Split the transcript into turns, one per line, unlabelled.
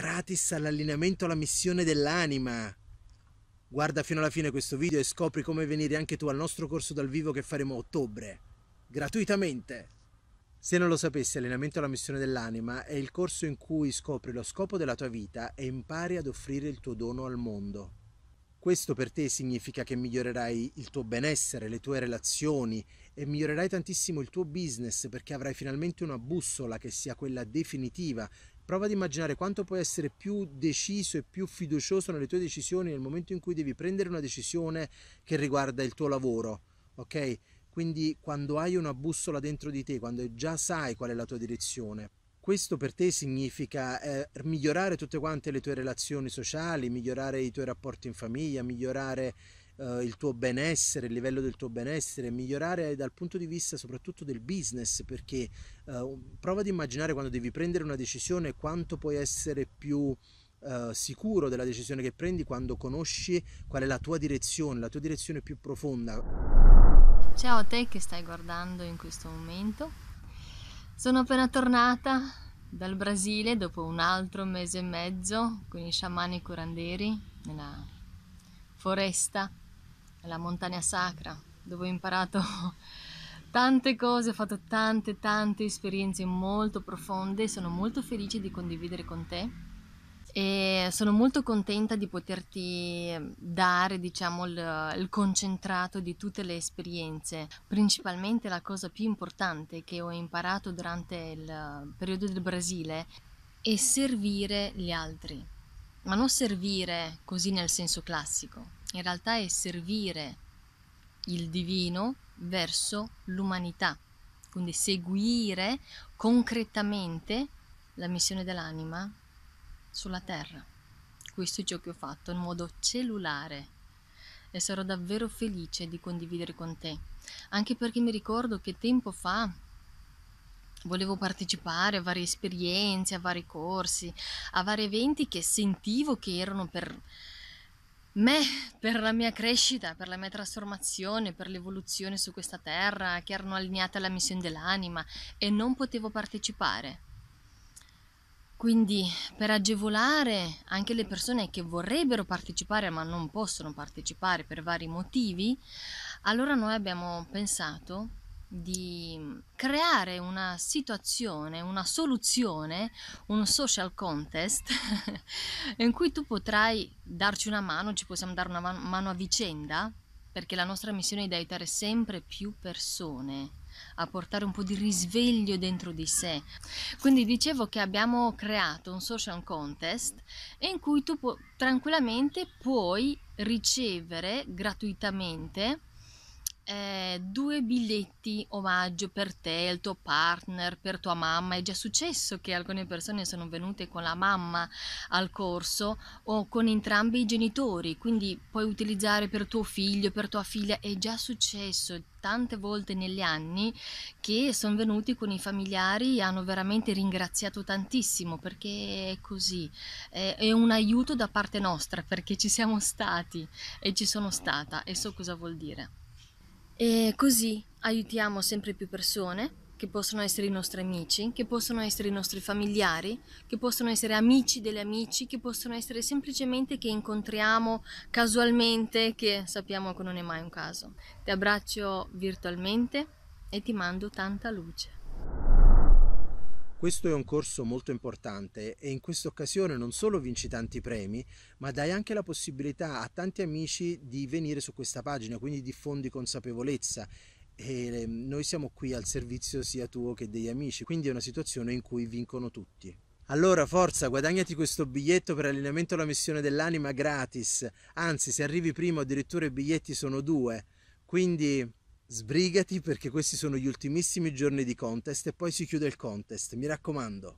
gratis all'allineamento alla missione dell'anima. Guarda fino alla fine questo video e scopri come venire anche tu al nostro corso dal vivo che faremo a ottobre, gratuitamente. Se non lo sapessi, allineamento alla missione dell'anima è il corso in cui scopri lo scopo della tua vita e impari ad offrire il tuo dono al mondo. Questo per te significa che migliorerai il tuo benessere, le tue relazioni e migliorerai tantissimo il tuo business perché avrai finalmente una bussola che sia quella definitiva Prova ad immaginare quanto puoi essere più deciso e più fiducioso nelle tue decisioni nel momento in cui devi prendere una decisione che riguarda il tuo lavoro, ok? Quindi quando hai una bussola dentro di te, quando già sai qual è la tua direzione. Questo per te significa eh, migliorare tutte quante le tue relazioni sociali, migliorare i tuoi rapporti in famiglia, migliorare eh, il tuo benessere, il livello del tuo benessere, migliorare dal punto di vista soprattutto del business, perché eh, prova ad immaginare quando devi prendere una decisione quanto puoi essere più eh, sicuro della decisione che prendi quando conosci qual è la tua direzione, la tua direzione più profonda.
Ciao a te che stai guardando in questo momento. Sono appena tornata dal Brasile dopo un altro mese e mezzo con i sciamani curanderi nella foresta alla montagna sacra dove ho imparato tante cose, ho fatto tante tante esperienze molto profonde, sono molto felice di condividere con te e sono molto contenta di poterti dare diciamo il, il concentrato di tutte le esperienze, principalmente la cosa più importante che ho imparato durante il periodo del Brasile è servire gli altri, ma non servire così nel senso classico, in realtà è servire il divino verso l'umanità, quindi seguire concretamente la missione dell'anima sulla terra. Questo è ciò che ho fatto in modo cellulare e sarò davvero felice di condividere con te, anche perché mi ricordo che tempo fa volevo partecipare a varie esperienze, a vari corsi, a vari eventi che sentivo che erano per me per la mia crescita, per la mia trasformazione, per l'evoluzione su questa terra, che erano allineate alla missione dell'anima e non potevo partecipare. Quindi per agevolare anche le persone che vorrebbero partecipare ma non possono partecipare per vari motivi, allora noi abbiamo pensato di creare una situazione, una soluzione, un social contest in cui tu potrai darci una mano, ci possiamo dare una mano a vicenda, perché la nostra missione è di aiutare sempre più persone a portare un po' di risveglio dentro di sé. Quindi dicevo che abbiamo creato un social contest in cui tu pu tranquillamente puoi ricevere gratuitamente eh, due biglietti omaggio per te, il tuo partner, per tua mamma. È già successo che alcune persone sono venute con la mamma al corso o con entrambi i genitori, quindi puoi utilizzare per tuo figlio, per tua figlia. È già successo tante volte negli anni che sono venuti con i familiari e hanno veramente ringraziato tantissimo perché è così. È, è un aiuto da parte nostra perché ci siamo stati e ci sono stata e so cosa vuol dire. E così aiutiamo sempre più persone che possono essere i nostri amici, che possono essere i nostri familiari, che possono essere amici degli amici, che possono essere semplicemente che incontriamo casualmente, che sappiamo che non è mai un caso. Ti abbraccio virtualmente e ti mando tanta luce.
Questo è un corso molto importante e in questa occasione non solo vinci tanti premi, ma dai anche la possibilità a tanti amici di venire su questa pagina, quindi diffondi consapevolezza. E ehm, noi siamo qui al servizio sia tuo che degli amici, quindi è una situazione in cui vincono tutti. Allora forza, guadagnati questo biglietto per allineamento alla missione dell'anima gratis. Anzi, se arrivi prima addirittura i biglietti sono due. Quindi Sbrigati perché questi sono gli ultimissimi giorni di contest e poi si chiude il contest, mi raccomando.